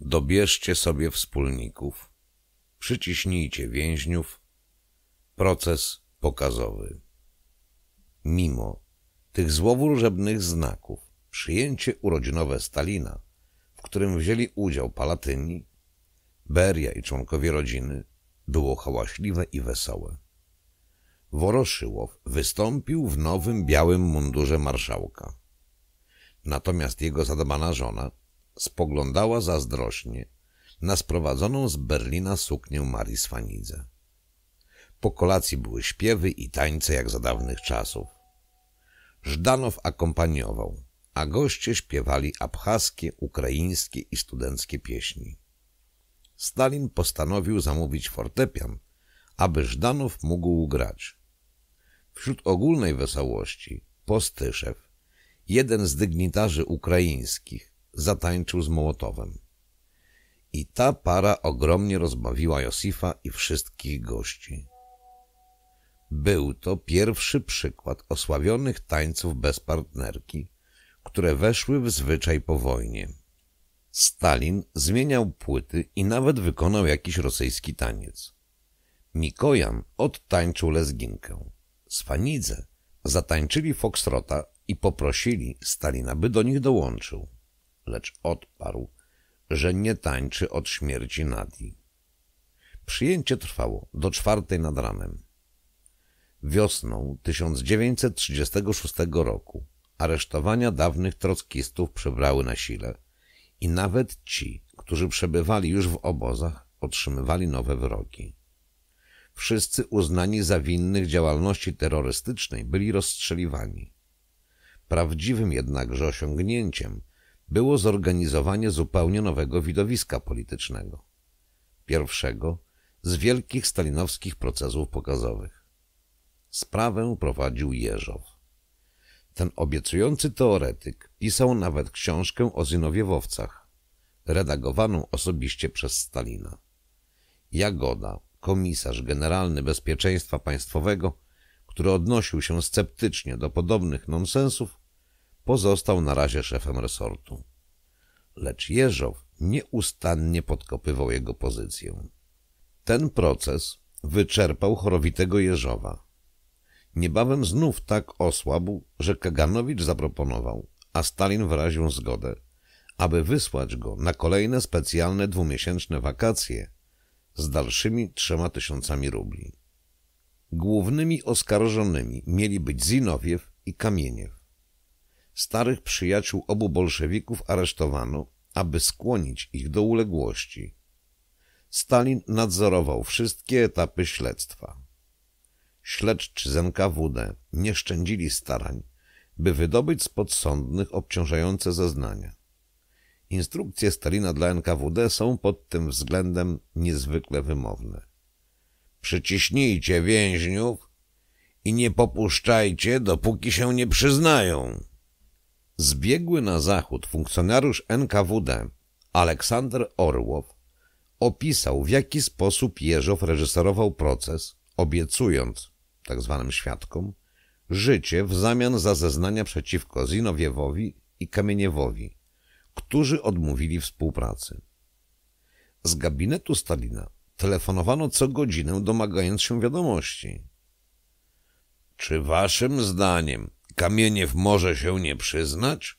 Dobierzcie sobie wspólników, przyciśnijcie więźniów, proces pokazowy. Mimo tych złowróżebnych znaków przyjęcie urodzinowe Stalina, w którym wzięli udział Palatyni, Beria i członkowie rodziny, było hałaśliwe i wesołe. Woroszyłow wystąpił w nowym białym mundurze marszałka. Natomiast jego zadbana żona spoglądała zazdrośnie na sprowadzoną z Berlina suknię Marii Swanidze. Po kolacji były śpiewy i tańce jak za dawnych czasów. Żdanow akompaniował, a goście śpiewali abchaskie, ukraińskie i studenckie pieśni. Stalin postanowił zamówić fortepian, aby Żdanow mógł grać. Wśród ogólnej wesołości Postyszew, jeden z dygnitarzy ukraińskich, zatańczył z Mołotowem. I ta para ogromnie rozbawiła Josifa i wszystkich gości. Był to pierwszy przykład osławionych tańców bez partnerki, które weszły w zwyczaj po wojnie. Stalin zmieniał płyty i nawet wykonał jakiś rosyjski taniec. Mikojan odtańczył lezginkę. Swanidze zatańczyli foksrota i poprosili Stalina, by do nich dołączył lecz odparł, że nie tańczy od śmierci Nadii. Przyjęcie trwało do czwartej nad ranem. Wiosną 1936 roku aresztowania dawnych trockistów przybrały na sile i nawet ci, którzy przebywali już w obozach, otrzymywali nowe wyroki. Wszyscy uznani za winnych działalności terrorystycznej byli rozstrzeliwani. Prawdziwym jednakże osiągnięciem było zorganizowanie zupełnie nowego widowiska politycznego. Pierwszego z wielkich stalinowskich procesów pokazowych. Sprawę prowadził Jeżow. Ten obiecujący teoretyk pisał nawet książkę o Zinowiewowcach, redagowaną osobiście przez Stalina. Jagoda, komisarz generalny bezpieczeństwa państwowego, który odnosił się sceptycznie do podobnych nonsensów, pozostał na razie szefem resortu. Lecz Jeżow nieustannie podkopywał jego pozycję. Ten proces wyczerpał chorowitego Jeżowa. Niebawem znów tak osłabł, że Kaganowicz zaproponował, a Stalin wyraził zgodę, aby wysłać go na kolejne specjalne dwumiesięczne wakacje z dalszymi trzema tysiącami rubli. Głównymi oskarżonymi mieli być Zinowiew i Kamieniew. Starych przyjaciół obu bolszewików aresztowano, aby skłonić ich do uległości. Stalin nadzorował wszystkie etapy śledztwa. Śledczy z NKWD nie szczędzili starań, by wydobyć z podsądnych obciążające zeznania. Instrukcje Stalina dla NKWD są pod tym względem niezwykle wymowne. Przyciśnijcie więźniów i nie popuszczajcie, dopóki się nie przyznają. Zbiegły na zachód funkcjonariusz NKWD Aleksander Orłow opisał, w jaki sposób Jeżow reżyserował proces, obiecując tzw. Tak świadkom życie w zamian za zeznania przeciwko Zinowiewowi i Kamieniewowi, którzy odmówili współpracy. Z gabinetu Stalina telefonowano co godzinę, domagając się wiadomości. Czy waszym zdaniem kamienie w morze się nie przyznać?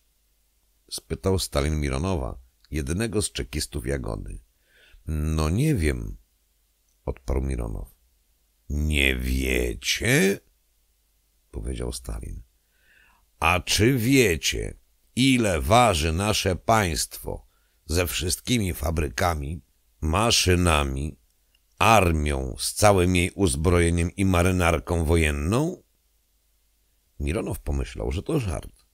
Spytał Stalin Mironowa, jednego z czekistów Jagody. No nie wiem, odparł Mironow. Nie wiecie? Powiedział Stalin. A czy wiecie, ile waży nasze państwo ze wszystkimi fabrykami, maszynami, armią z całym jej uzbrojeniem i marynarką wojenną? Mironow pomyślał, że to żart,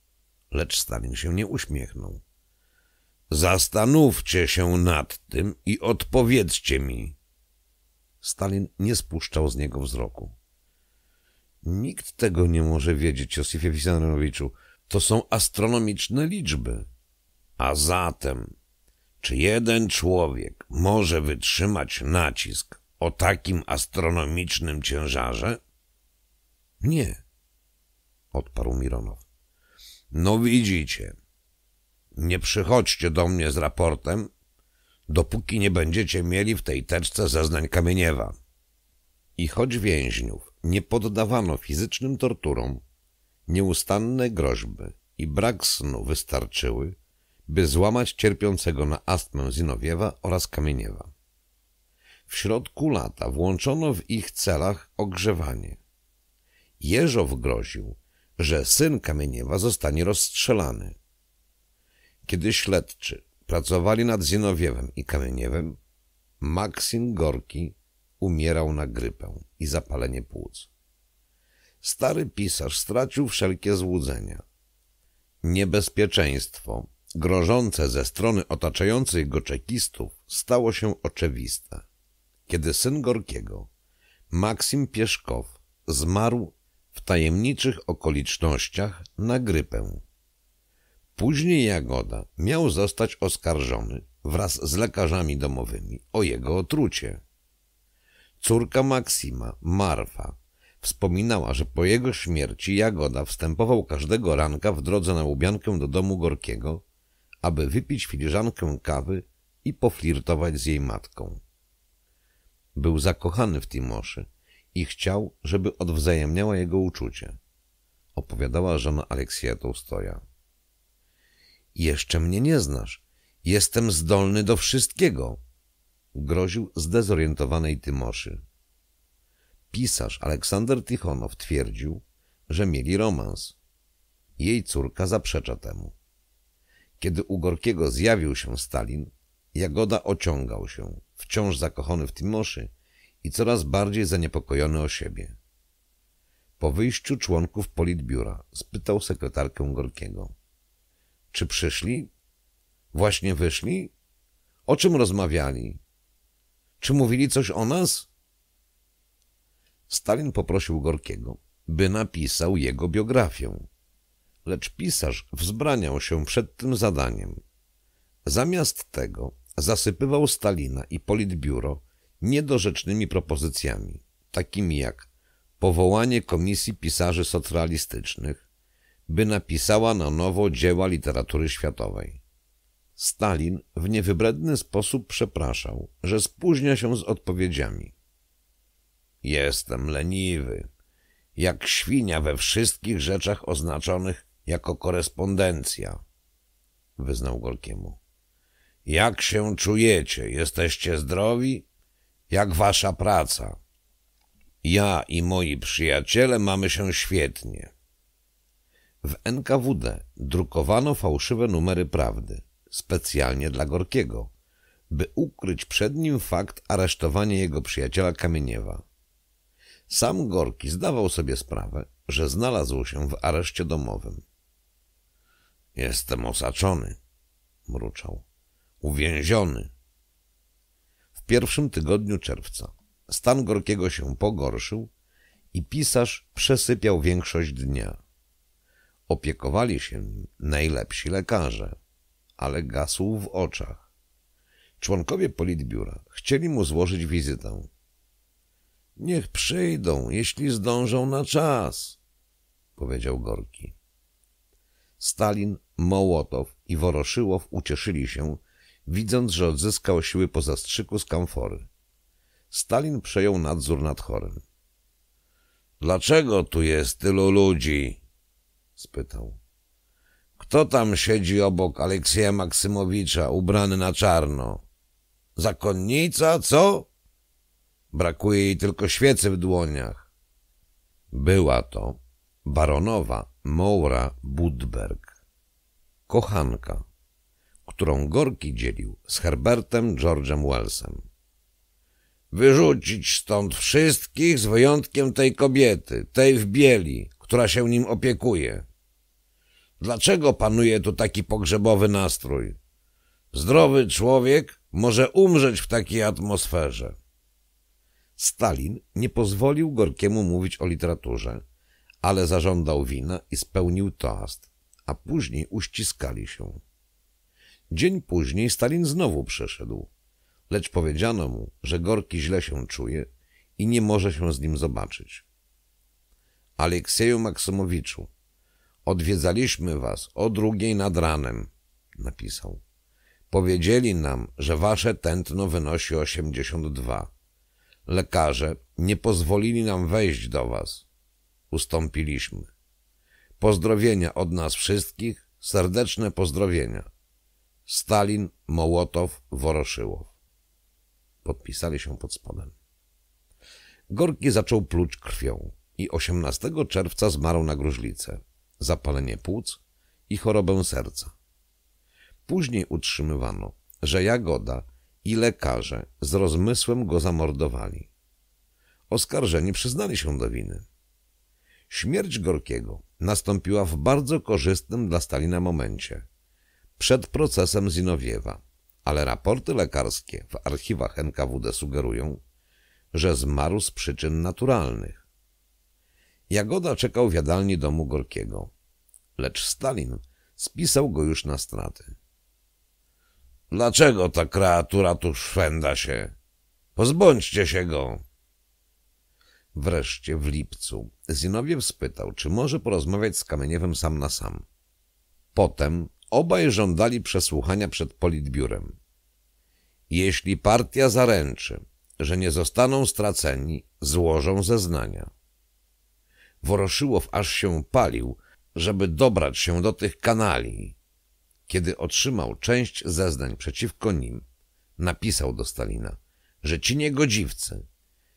lecz Stalin się nie uśmiechnął. Zastanówcie się nad tym i odpowiedzcie mi. Stalin nie spuszczał z niego wzroku. Nikt tego nie może wiedzieć, Josifie Wisenowiczu. To są astronomiczne liczby. A zatem, czy jeden człowiek może wytrzymać nacisk o takim astronomicznym ciężarze? Nie odparł Mironow. No widzicie, nie przychodźcie do mnie z raportem, dopóki nie będziecie mieli w tej teczce zeznań Kamieniewa. I choć więźniów nie poddawano fizycznym torturom, nieustanne groźby i brak snu wystarczyły, by złamać cierpiącego na astmę Zinowiewa oraz Kamieniewa. W środku lata włączono w ich celach ogrzewanie. Jeżow groził, że syn Kamieniewa zostanie rozstrzelany. Kiedy śledczy pracowali nad Zinowiewem i Kamieniewem, Maksim Gorki umierał na grypę i zapalenie płuc. Stary pisarz stracił wszelkie złudzenia. Niebezpieczeństwo grożące ze strony otaczających go czekistów stało się oczywiste. Kiedy syn Gorkiego, Maksim Pieszkow, zmarł w tajemniczych okolicznościach na grypę. Później Jagoda miał zostać oskarżony wraz z lekarzami domowymi o jego otrucie. Córka Maksima, Marfa, wspominała, że po jego śmierci Jagoda wstępował każdego ranka w drodze na łubiankę do domu Gorkiego, aby wypić filiżankę kawy i poflirtować z jej matką. Był zakochany w Timoszy i chciał, żeby odwzajemniała jego uczucie. Opowiadała żona Aleksieja Tołstoja. Jeszcze mnie nie znasz. Jestem zdolny do wszystkiego. Groził zdezorientowanej Tymoszy. Pisarz Aleksander Tichonow twierdził, że mieli romans. Jej córka zaprzecza temu. Kiedy u Gorkiego zjawił się Stalin, Jagoda ociągał się, wciąż zakochany w Timoszy, i coraz bardziej zaniepokojony o siebie. Po wyjściu członków politbiura spytał sekretarkę Gorkiego. Czy przyszli? Właśnie wyszli? O czym rozmawiali? Czy mówili coś o nas? Stalin poprosił Gorkiego, by napisał jego biografię. Lecz pisarz wzbraniał się przed tym zadaniem. Zamiast tego zasypywał Stalina i politbiuro niedorzecznymi propozycjami, takimi jak powołanie Komisji Pisarzy Socrealistycznych, by napisała na nowo dzieła literatury światowej. Stalin w niewybredny sposób przepraszał, że spóźnia się z odpowiedziami. Jestem leniwy, jak świnia we wszystkich rzeczach oznaczonych jako korespondencja, wyznał Gorkiemu. Jak się czujecie? Jesteście zdrowi? jak wasza praca. Ja i moi przyjaciele mamy się świetnie. W NKWD drukowano fałszywe numery prawdy, specjalnie dla Gorkiego, by ukryć przed nim fakt aresztowania jego przyjaciela Kamieniewa. Sam Gorki zdawał sobie sprawę, że znalazł się w areszcie domowym. Jestem osaczony, mruczał. Uwięziony, pierwszym tygodniu czerwca. Stan Gorkiego się pogorszył i pisarz przesypiał większość dnia. Opiekowali się najlepsi lekarze, ale gasł w oczach. Członkowie politbiura chcieli mu złożyć wizytę. Niech przyjdą, jeśli zdążą na czas, powiedział Gorki. Stalin, Mołotow i Woroszyłow ucieszyli się, widząc, że odzyskał siły po zastrzyku z kamfory. Stalin przejął nadzór nad chorem. Dlaczego tu jest tylu ludzi? spytał. Kto tam siedzi obok Aleksieja Maksymowicza, ubrany na czarno? Zakonnica, co? Brakuje jej tylko świecy w dłoniach. Była to baronowa Moura Budberg, kochanka którą Gorki dzielił z Herbertem George'em Wellsem. Wyrzucić stąd wszystkich z wyjątkiem tej kobiety, tej w bieli, która się nim opiekuje. Dlaczego panuje tu taki pogrzebowy nastrój? Zdrowy człowiek może umrzeć w takiej atmosferze. Stalin nie pozwolił Gorkiemu mówić o literaturze, ale zażądał wina i spełnił toast, a później uściskali się. Dzień później Stalin znowu przyszedł, lecz powiedziano mu, że Gorki źle się czuje i nie może się z nim zobaczyć. Aleksieju Maksymowiczu, odwiedzaliśmy was o drugiej nad ranem, napisał. Powiedzieli nam, że wasze tętno wynosi 82. Lekarze nie pozwolili nam wejść do was. Ustąpiliśmy. Pozdrowienia od nas wszystkich, serdeczne pozdrowienia. Stalin, Mołotow, Woroszyłow. Podpisali się pod spodem. Gorki zaczął pluć krwią i 18 czerwca zmarł na gruźlicę, zapalenie płuc i chorobę serca. Później utrzymywano, że Jagoda i lekarze z rozmysłem go zamordowali. Oskarżeni przyznali się do winy. Śmierć Gorkiego nastąpiła w bardzo korzystnym dla Stalina momencie – przed procesem Zinowiewa, ale raporty lekarskie w archiwach NKWD sugerują, że zmarł z przyczyn naturalnych. Jagoda czekał w jadalni domu Gorkiego, lecz Stalin spisał go już na straty. Dlaczego ta kreatura tu szwenda się? Pozbądźcie się go! Wreszcie w lipcu Zinowiew spytał, czy może porozmawiać z Kameniewem sam na sam. Potem Obaj żądali przesłuchania przed politbiurem. Jeśli partia zaręczy, że nie zostaną straceni, złożą zeznania. Woroszyłow aż się palił, żeby dobrać się do tych kanali. Kiedy otrzymał część zeznań przeciwko nim, napisał do Stalina, że ci niegodziwcy,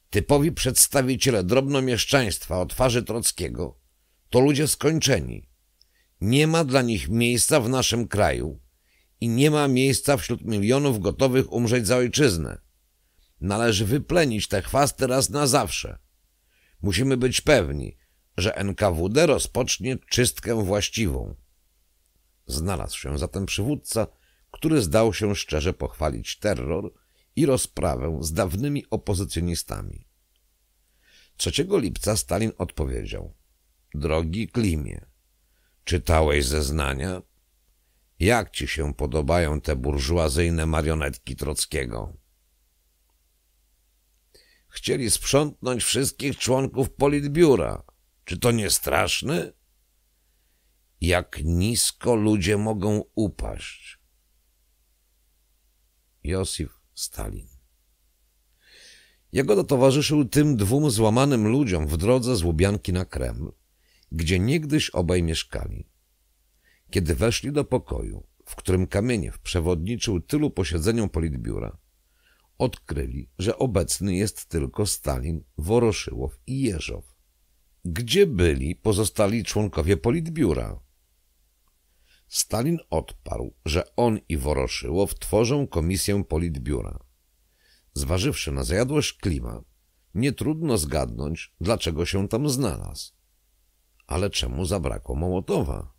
typowi przedstawiciele drobnomieszczaństwa o twarzy Trockiego, to ludzie skończeni, nie ma dla nich miejsca w naszym kraju i nie ma miejsca wśród milionów gotowych umrzeć za ojczyznę. Należy wyplenić te chwasty raz na zawsze. Musimy być pewni, że NKWD rozpocznie czystkę właściwą. Znalazł się zatem przywódca, który zdał się szczerze pochwalić terror i rozprawę z dawnymi opozycjonistami. 3 lipca Stalin odpowiedział: Drogi Klimie, Czytałeś zeznania? Jak ci się podobają te burżuazyjne marionetki Trockiego? Chcieli sprzątnąć wszystkich członków politbiura. Czy to nie straszne? Jak nisko ludzie mogą upaść. Josif Stalin Jego towarzyszył tym dwóm złamanym ludziom w drodze z Łubianki na Kreml gdzie niegdyś obaj mieszkali. Kiedy weszli do pokoju, w którym Kamieniew przewodniczył tylu posiedzeniom politbiura, odkryli, że obecny jest tylko Stalin, Woroszyłow i Jeżow. Gdzie byli pozostali członkowie politbiura? Stalin odparł, że on i Woroszyłow tworzą komisję politbiura. Zważywszy na zajadłość klima, nie trudno zgadnąć, dlaczego się tam znalazł. Ale czemu zabrakło Mołotowa?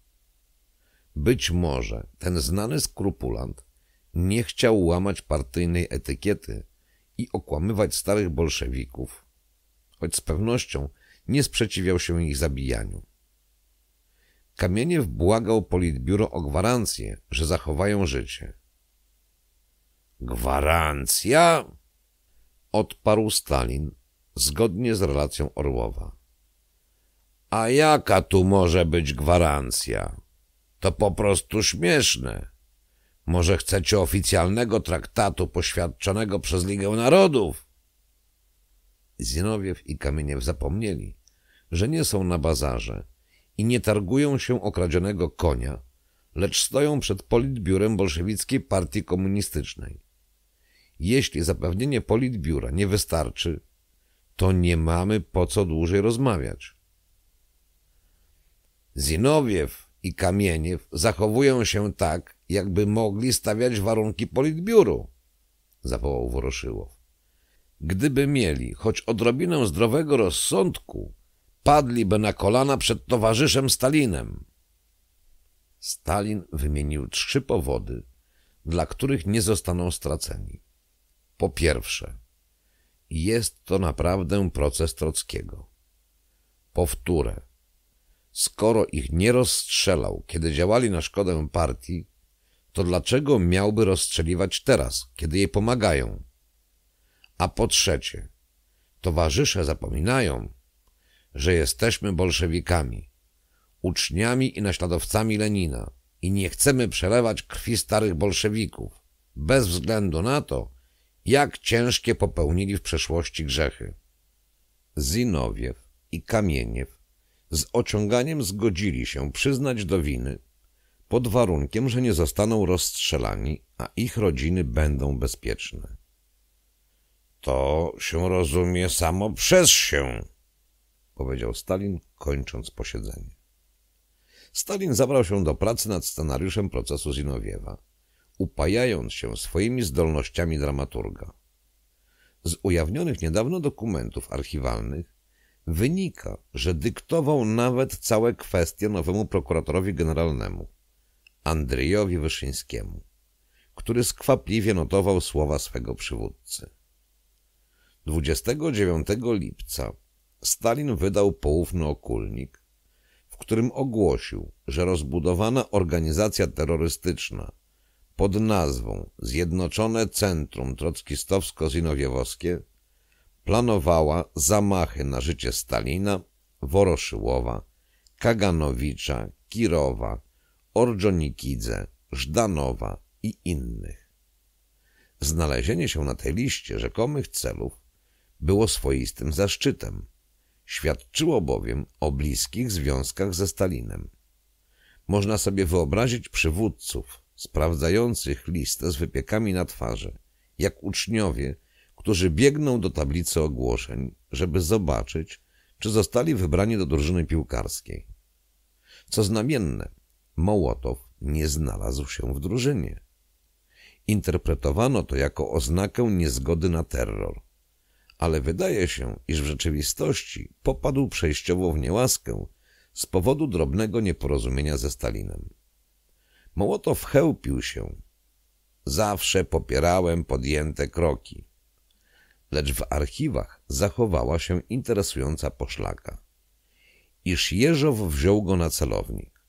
Być może ten znany skrupulant nie chciał łamać partyjnej etykiety i okłamywać starych bolszewików, choć z pewnością nie sprzeciwiał się ich zabijaniu. Kamieniew błagał politbiuro o gwarancję, że zachowają życie. Gwarancja? Odparł Stalin, zgodnie z relacją Orłowa. A jaka tu może być gwarancja? To po prostu śmieszne. Może chcecie oficjalnego traktatu poświadczonego przez Ligę Narodów? Zinowiew i Kamieniew zapomnieli, że nie są na bazarze i nie targują się okradzionego konia, lecz stoją przed politbiurem bolszewickiej partii komunistycznej. Jeśli zapewnienie politbiura nie wystarczy, to nie mamy po co dłużej rozmawiać. Zinowiew i Kamieniew zachowują się tak, jakby mogli stawiać warunki politbiuru, zawołał Woroszyłow. Gdyby mieli choć odrobinę zdrowego rozsądku, padliby na kolana przed towarzyszem Stalinem. Stalin wymienił trzy powody, dla których nie zostaną straceni. Po pierwsze, jest to naprawdę proces Trockiego. Powtórę, Skoro ich nie rozstrzelał, kiedy działali na szkodę partii, to dlaczego miałby rozstrzeliwać teraz, kiedy jej pomagają? A po trzecie, towarzysze zapominają, że jesteśmy bolszewikami, uczniami i naśladowcami Lenina i nie chcemy przelewać krwi starych bolszewików, bez względu na to, jak ciężkie popełnili w przeszłości grzechy. Zinowiew i Kamieniew z ociąganiem zgodzili się przyznać do winy, pod warunkiem, że nie zostaną rozstrzelani, a ich rodziny będą bezpieczne. To się rozumie samo przez się, powiedział Stalin, kończąc posiedzenie. Stalin zabrał się do pracy nad scenariuszem procesu Zinowiewa, upajając się swoimi zdolnościami dramaturga. Z ujawnionych niedawno dokumentów archiwalnych wynika, że dyktował nawet całe kwestie nowemu prokuratorowi generalnemu, Andrzejowi Wyszyńskiemu, który skwapliwie notował słowa swego przywódcy. 29 lipca Stalin wydał poufny okulnik, w którym ogłosił, że rozbudowana organizacja terrorystyczna pod nazwą Zjednoczone Centrum Trockistowsko-Zinowiewowskie planowała zamachy na życie Stalina, Woroszyłowa, Kaganowicza, Kirowa, Ordżonikidze, Żdanowa i innych. Znalezienie się na tej liście rzekomych celów było swoistym zaszczytem. Świadczyło bowiem o bliskich związkach ze Stalinem. Można sobie wyobrazić przywódców sprawdzających listę z wypiekami na twarzy, jak uczniowie – którzy biegną do tablicy ogłoszeń, żeby zobaczyć, czy zostali wybrani do drużyny piłkarskiej. Co znamienne, Mołotow nie znalazł się w drużynie. Interpretowano to jako oznakę niezgody na terror. Ale wydaje się, iż w rzeczywistości popadł przejściowo w niełaskę z powodu drobnego nieporozumienia ze Stalinem. Mołotow chełpił się. Zawsze popierałem podjęte kroki lecz w archiwach zachowała się interesująca poszlaka. Iż Jeżow wziął go na celownik.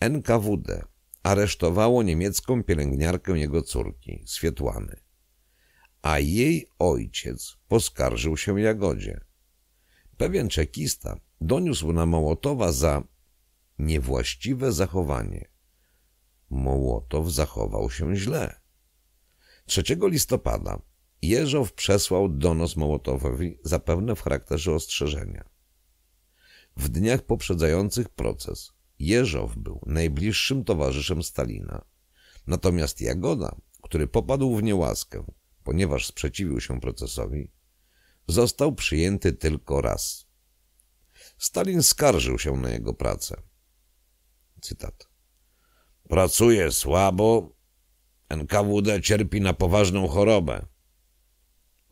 NKWD aresztowało niemiecką pielęgniarkę jego córki, Swietłany, a jej ojciec poskarżył się Jagodzie. Pewien czekista doniósł na Mołotowa za niewłaściwe zachowanie. Mołotow zachował się źle. 3 listopada Jeżow przesłał donos Mołotowowi, zapewne w charakterze ostrzeżenia. W dniach poprzedzających proces Jeżow był najbliższym towarzyszem Stalina, natomiast Jagoda, który popadł w niełaskę, ponieważ sprzeciwił się procesowi, został przyjęty tylko raz. Stalin skarżył się na jego pracę. Cytat. Pracuje słabo, NKWD cierpi na poważną chorobę.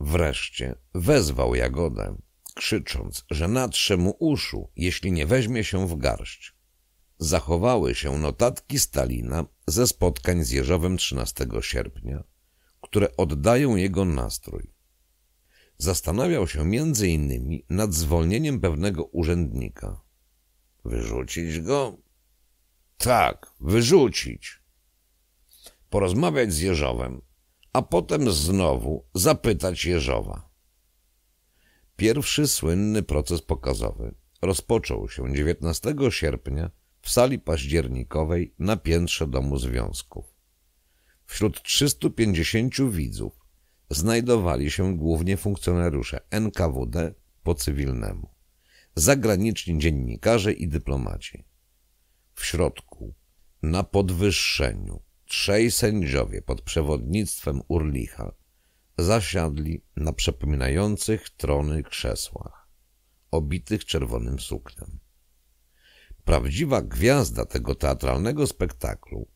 Wreszcie wezwał Jagodę, krzycząc, że natrze mu uszu, jeśli nie weźmie się w garść. Zachowały się notatki Stalina ze spotkań z Jeżowym 13 sierpnia, które oddają jego nastrój. Zastanawiał się między innymi nad zwolnieniem pewnego urzędnika. Wyrzucić go? Tak, wyrzucić. Porozmawiać z Jeżowem, a potem znowu zapytać Jeżowa. Pierwszy słynny proces pokazowy rozpoczął się 19 sierpnia w sali październikowej na piętrze Domu Związków. Wśród 350 widzów znajdowali się głównie funkcjonariusze NKWD po cywilnemu, zagraniczni dziennikarze i dyplomaci. W środku, na podwyższeniu, trzej sędziowie pod przewodnictwem Urlicha zasiadli na przypominających trony krzesłach, obitych czerwonym suknem. Prawdziwa gwiazda tego teatralnego spektaklu,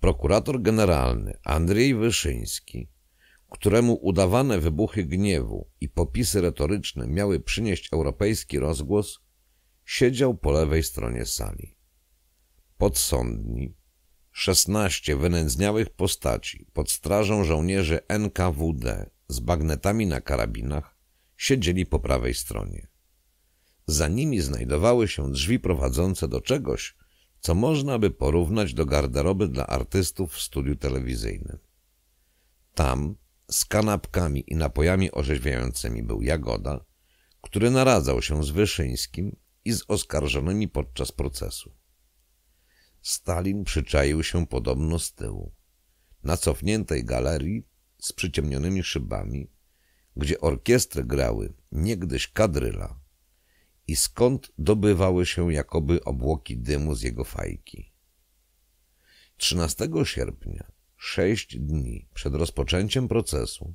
prokurator generalny Andrzej Wyszyński, któremu udawane wybuchy gniewu i popisy retoryczne miały przynieść europejski rozgłos, siedział po lewej stronie sali. Podsądni, szesnaście wynędzniałych postaci pod strażą żołnierzy NKWD z bagnetami na karabinach siedzieli po prawej stronie. Za nimi znajdowały się drzwi prowadzące do czegoś, co można by porównać do garderoby dla artystów w studiu telewizyjnym. Tam z kanapkami i napojami orzeźwiającymi był Jagoda, który naradzał się z Wyszyńskim i z oskarżonymi podczas procesu. Stalin przyczaił się podobno z tyłu. Na cofniętej galerii z przyciemnionymi szybami, gdzie orkiestry grały niegdyś kadryla i skąd dobywały się jakoby obłoki dymu z jego fajki. 13 sierpnia, sześć dni przed rozpoczęciem procesu,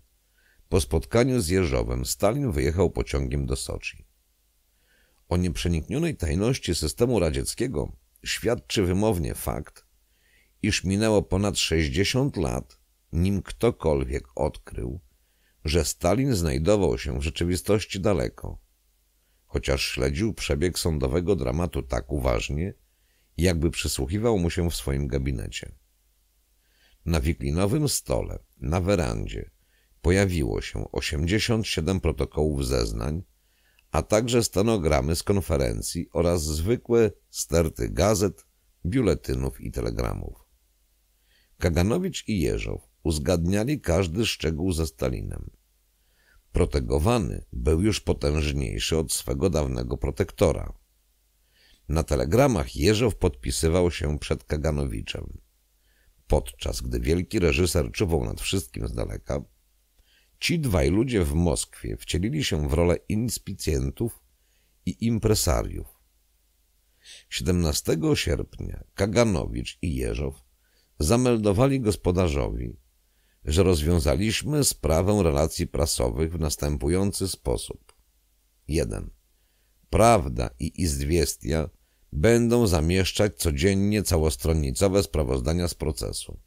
po spotkaniu z Jeżowem Stalin wyjechał pociągiem do Soczi. O nieprzeniknionej tajności systemu radzieckiego świadczy wymownie fakt, iż minęło ponad 60 lat, nim ktokolwiek odkrył, że Stalin znajdował się w rzeczywistości daleko, chociaż śledził przebieg sądowego dramatu tak uważnie, jakby przysłuchiwał mu się w swoim gabinecie. Na wiklinowym stole, na werandzie, pojawiło się 87 protokołów zeznań, a także stenogramy z konferencji oraz zwykłe sterty gazet, biuletynów i telegramów. Kaganowicz i Jeżow uzgadniali każdy szczegół ze Stalinem. Protegowany był już potężniejszy od swego dawnego protektora. Na telegramach Jeżow podpisywał się przed Kaganowiczem. Podczas gdy wielki reżyser czuwał nad wszystkim z daleka, Ci dwaj ludzie w Moskwie wcielili się w rolę inspicjentów i impresariów. 17 sierpnia Kaganowicz i Jeżow zameldowali gospodarzowi, że rozwiązaliśmy sprawę relacji prasowych w następujący sposób. 1. Prawda i izdwiestia będą zamieszczać codziennie całostronicowe sprawozdania z procesu.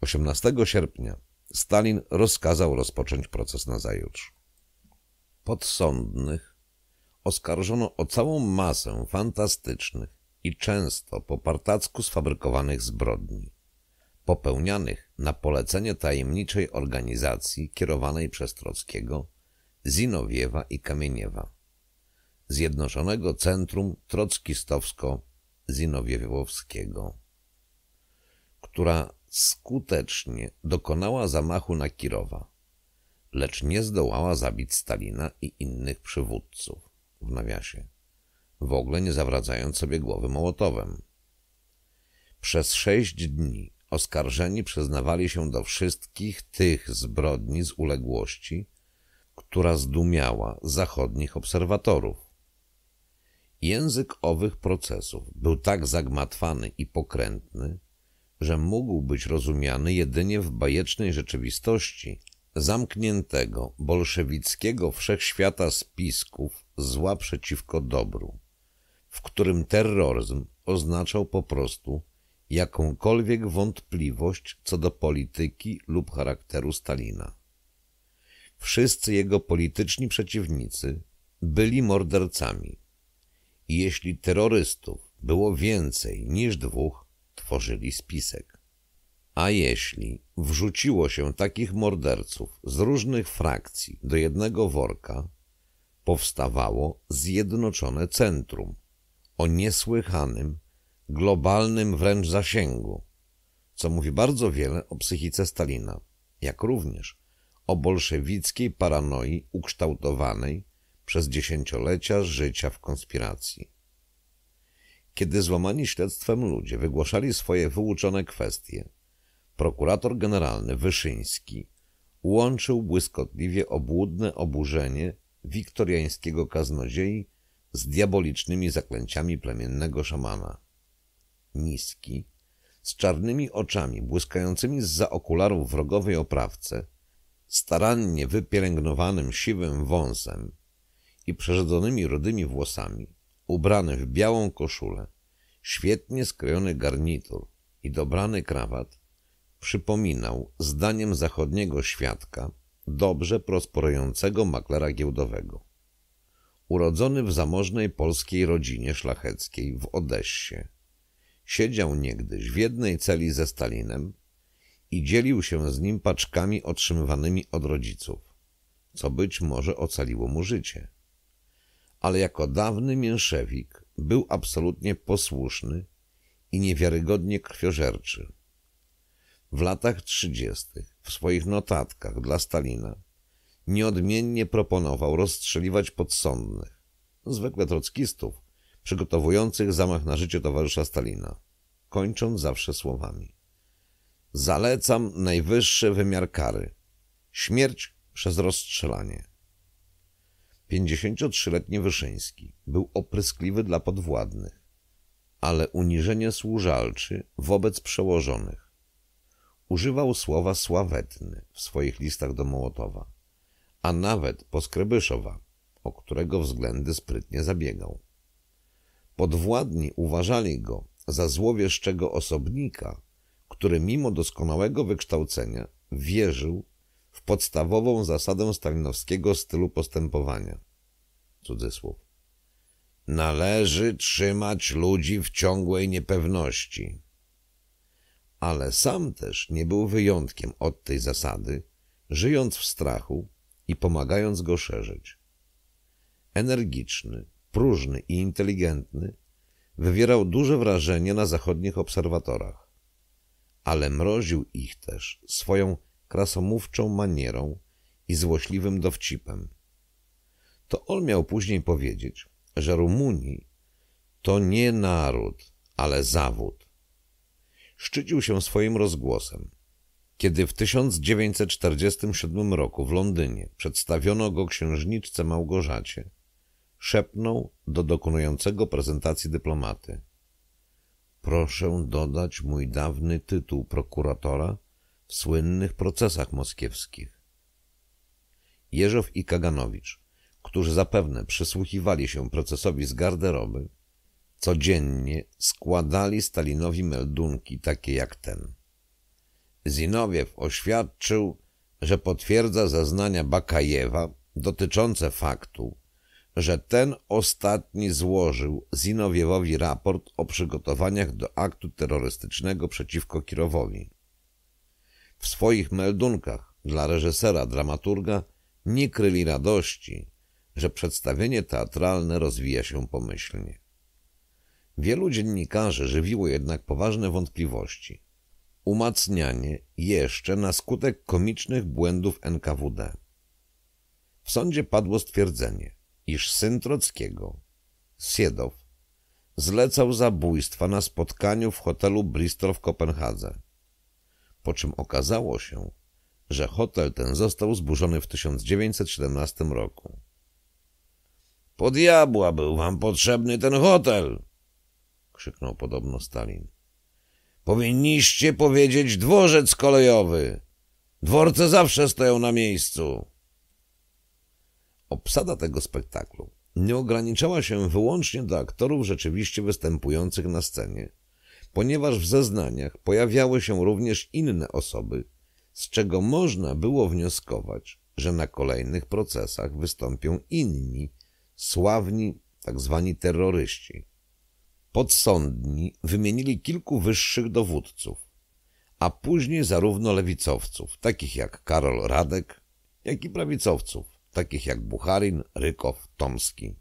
18 sierpnia Stalin rozkazał rozpocząć proces nazajutrz. Podsądnych oskarżono o całą masę fantastycznych i często po partacku sfabrykowanych zbrodni, popełnianych na polecenie tajemniczej organizacji kierowanej przez Trockiego, Zinowiewa i Kamieniewa, Zjednoczonego Centrum Trockistowsko-Zinowiewowskiego, która skutecznie dokonała zamachu na Kirowa, lecz nie zdołała zabić Stalina i innych przywódców w nawiasie, w ogóle nie zawracając sobie głowy Mołotowem. Przez sześć dni oskarżeni przyznawali się do wszystkich tych zbrodni z uległości, która zdumiała zachodnich obserwatorów. Język owych procesów był tak zagmatwany i pokrętny, że mógł być rozumiany jedynie w bajecznej rzeczywistości zamkniętego, bolszewickiego wszechświata spisków zła przeciwko dobru, w którym terroryzm oznaczał po prostu jakąkolwiek wątpliwość co do polityki lub charakteru Stalina. Wszyscy jego polityczni przeciwnicy byli mordercami. I jeśli terrorystów było więcej niż dwóch, tworzyli spisek. A jeśli wrzuciło się takich morderców z różnych frakcji do jednego worka, powstawało zjednoczone centrum o niesłychanym, globalnym wręcz zasięgu, co mówi bardzo wiele o psychice Stalina, jak również o bolszewickiej paranoi ukształtowanej przez dziesięciolecia życia w konspiracji kiedy złamani śledztwem ludzie wygłaszali swoje wyuczone kwestie, prokurator generalny Wyszyński łączył błyskotliwie obłudne oburzenie wiktoriańskiego kaznodziei z diabolicznymi zaklęciami plemiennego szamana. Niski, z czarnymi oczami błyskającymi z za okularów wrogowej oprawce, starannie wypielęgnowanym siwym wąsem i przerzedzonymi rudymi włosami, ubrany w białą koszulę, świetnie skrojony garnitur i dobrany krawat, przypominał, zdaniem zachodniego świadka, dobrze prosperującego maklera giełdowego. Urodzony w zamożnej polskiej rodzinie szlacheckiej w Odessie, siedział niegdyś w jednej celi ze Stalinem i dzielił się z nim paczkami otrzymywanymi od rodziców, co być może ocaliło mu życie ale jako dawny mięszewik był absolutnie posłuszny i niewiarygodnie krwiożerczy. W latach trzydziestych w swoich notatkach dla Stalina nieodmiennie proponował rozstrzeliwać podsądnych, zwykle trockistów, przygotowujących zamach na życie towarzysza Stalina, kończąc zawsze słowami. Zalecam najwyższy wymiar kary – śmierć przez rozstrzelanie. 53-letni Wyszyński był opryskliwy dla podwładnych, ale uniżenie służalczy wobec przełożonych. Używał słowa sławetny w swoich listach do Mołotowa, a nawet poskrybyszowa, o którego względy sprytnie zabiegał. Podwładni uważali go za złowieszczego osobnika, który mimo doskonałego wykształcenia wierzył w podstawową zasadę stalinowskiego stylu postępowania. Cudzysłów. Należy trzymać ludzi w ciągłej niepewności. Ale sam też nie był wyjątkiem od tej zasady, żyjąc w strachu i pomagając go szerzyć. Energiczny, próżny i inteligentny, wywierał duże wrażenie na zachodnich obserwatorach, ale mroził ich też swoją krasomówczą manierą i złośliwym dowcipem. To on miał później powiedzieć, że Rumuni to nie naród, ale zawód. Szczycił się swoim rozgłosem. Kiedy w 1947 roku w Londynie przedstawiono go księżniczce Małgorzacie, szepnął do dokonującego prezentacji dyplomaty. Proszę dodać mój dawny tytuł prokuratora w słynnych procesach moskiewskich. Jeżow i Kaganowicz, którzy zapewne przysłuchiwali się procesowi z garderoby, codziennie składali Stalinowi meldunki takie jak ten. Zinowiew oświadczył, że potwierdza zeznania Bakajewa dotyczące faktu, że ten ostatni złożył Zinowiewowi raport o przygotowaniach do aktu terrorystycznego przeciwko Kirowowi w swoich meldunkach dla reżysera, dramaturga nie kryli radości, że przedstawienie teatralne rozwija się pomyślnie. Wielu dziennikarzy żywiło jednak poważne wątpliwości. Umacnianie jeszcze na skutek komicznych błędów NKWD. W sądzie padło stwierdzenie, iż syn Trockiego, Siedow, zlecał zabójstwa na spotkaniu w hotelu Bristol w Kopenhadze po czym okazało się, że hotel ten został zburzony w 1917 roku. Po diabła był wam potrzebny ten hotel! krzyknął podobno Stalin. Powinniście powiedzieć dworzec kolejowy. Dworce zawsze stoją na miejscu. Obsada tego spektaklu nie ograniczała się wyłącznie do aktorów rzeczywiście występujących na scenie, ponieważ w zeznaniach pojawiały się również inne osoby, z czego można było wnioskować, że na kolejnych procesach wystąpią inni, sławni tzw. Tak terroryści. Podsądni wymienili kilku wyższych dowódców, a później zarówno lewicowców, takich jak Karol Radek, jak i prawicowców, takich jak Bucharin, Rykow, Tomski.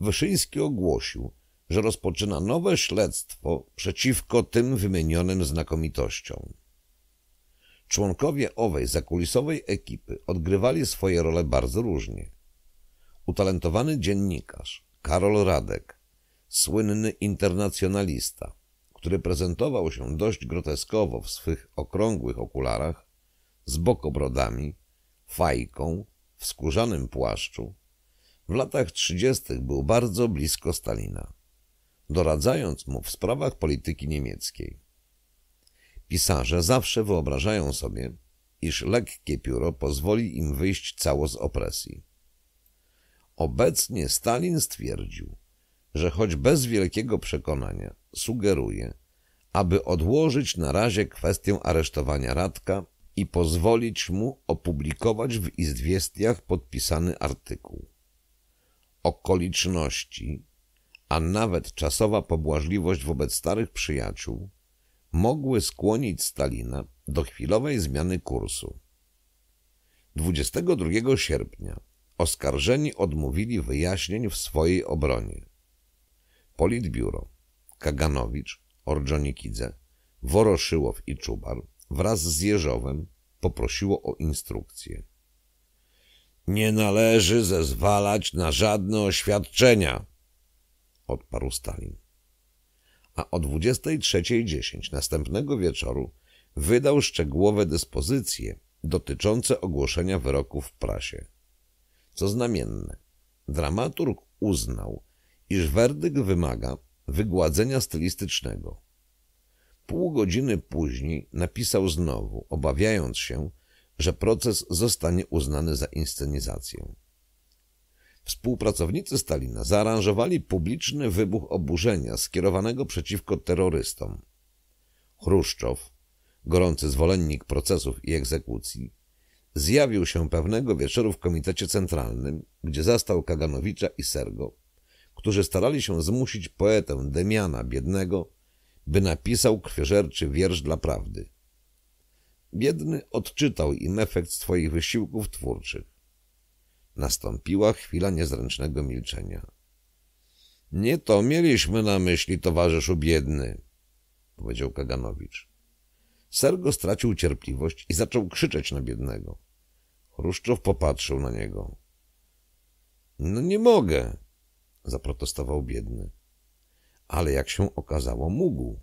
Wyszyński ogłosił, że rozpoczyna nowe śledztwo przeciwko tym wymienionym znakomitościom. Członkowie owej zakulisowej ekipy odgrywali swoje role bardzo różnie. Utalentowany dziennikarz Karol Radek, słynny internacjonalista, który prezentował się dość groteskowo w swych okrągłych okularach, z bokobrodami, fajką, w skórzanym płaszczu, w latach 30. był bardzo blisko Stalina doradzając mu w sprawach polityki niemieckiej. Pisarze zawsze wyobrażają sobie, iż lekkie pióro pozwoli im wyjść cało z opresji. Obecnie Stalin stwierdził, że choć bez wielkiego przekonania sugeruje, aby odłożyć na razie kwestię aresztowania Radka i pozwolić mu opublikować w Izwiestiach podpisany artykuł. Okoliczności, a nawet czasowa pobłażliwość wobec starych przyjaciół mogły skłonić Stalina do chwilowej zmiany kursu. 22 sierpnia oskarżeni odmówili wyjaśnień w swojej obronie. Politbiuro, Kaganowicz, Ordżonikidze, Woroszyłow i Czubar wraz z Jeżowem poprosiło o instrukcję. Nie należy zezwalać na żadne oświadczenia, odparł Stalin. A o 23.10 następnego wieczoru wydał szczegółowe dyspozycje dotyczące ogłoszenia wyroków w prasie. Co znamienne, dramaturg uznał, iż werdykt wymaga wygładzenia stylistycznego. Pół godziny później napisał znowu, obawiając się, że proces zostanie uznany za inscenizację. Współpracownicy Stalina zaaranżowali publiczny wybuch oburzenia skierowanego przeciwko terrorystom. Chruszczow, gorący zwolennik procesów i egzekucji, zjawił się pewnego wieczoru w Komitecie Centralnym, gdzie zastał Kaganowicza i Sergo, którzy starali się zmusić poetę Demiana Biednego, by napisał krwiożerczy wiersz dla prawdy. Biedny odczytał im efekt swoich wysiłków twórczych. Nastąpiła chwila niezręcznego milczenia. Nie to mieliśmy na myśli, towarzyszu biedny, powiedział Kaganowicz. Sergo stracił cierpliwość i zaczął krzyczeć na biednego. Chruszczow popatrzył na niego. No nie mogę, zaprotestował biedny. Ale jak się okazało, mógł.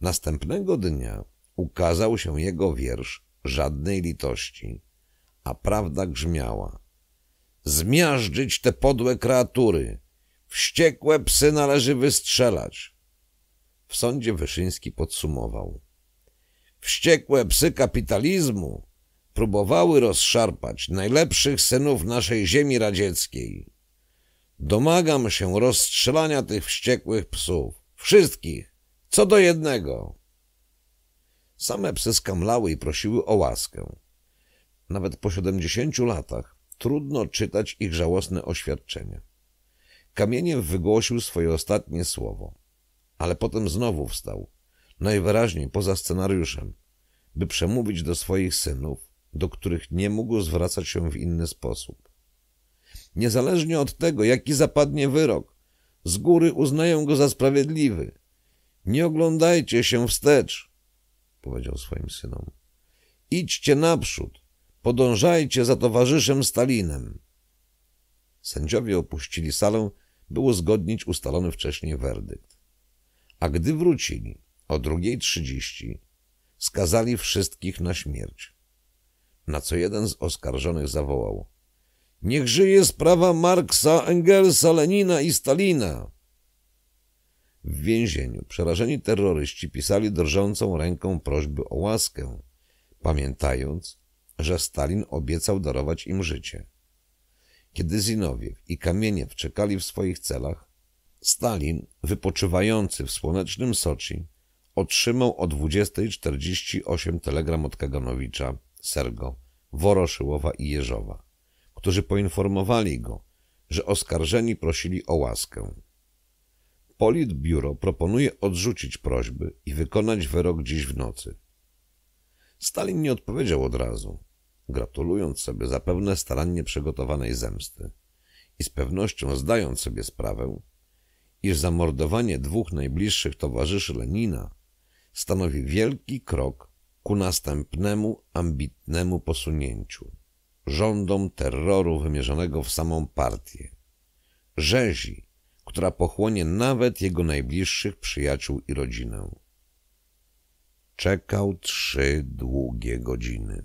Następnego dnia ukazał się jego wiersz Żadnej litości, a prawda grzmiała – zmiażdżyć te podłe kreatury. Wściekłe psy należy wystrzelać. W sądzie Wyszyński podsumował. Wściekłe psy kapitalizmu próbowały rozszarpać najlepszych synów naszej ziemi radzieckiej. Domagam się rozstrzelania tych wściekłych psów. Wszystkich. Co do jednego. Same psy skamlały i prosiły o łaskę. Nawet po siedemdziesięciu latach trudno czytać ich żałosne oświadczenie. Kamieniem wygłosił swoje ostatnie słowo, ale potem znowu wstał, najwyraźniej poza scenariuszem, by przemówić do swoich synów, do których nie mógł zwracać się w inny sposób. Niezależnie od tego, jaki zapadnie wyrok, z góry uznają go za sprawiedliwy. Nie oglądajcie się wstecz, powiedział swoim synom. Idźcie naprzód, Podążajcie za towarzyszem Stalinem. Sędziowie opuścili salę, by uzgodnić ustalony wcześniej werdykt. A gdy wrócili o 2.30, skazali wszystkich na śmierć. Na co jeden z oskarżonych zawołał: Niech żyje sprawa Marksa, Engelsa, Lenina i Stalina! W więzieniu przerażeni terroryści pisali drżącą ręką prośby o łaskę, pamiętając, że Stalin obiecał darować im życie. Kiedy Zinowiew i Kamieniew czekali w swoich celach, Stalin, wypoczywający w słonecznym Soczi, otrzymał o 20.48 telegram od Kaganowicza, Sergo, Woroszyłowa i Jeżowa, którzy poinformowali go, że oskarżeni prosili o łaskę. Politbiuro proponuje odrzucić prośby i wykonać wyrok dziś w nocy. Stalin nie odpowiedział od razu, gratulując sobie zapewne starannie przygotowanej zemsty i z pewnością zdając sobie sprawę, iż zamordowanie dwóch najbliższych towarzyszy Lenina stanowi wielki krok ku następnemu ambitnemu posunięciu rządom terroru wymierzonego w samą partię. Rzezi, która pochłonie nawet jego najbliższych przyjaciół i rodzinę. Czekał trzy długie godziny.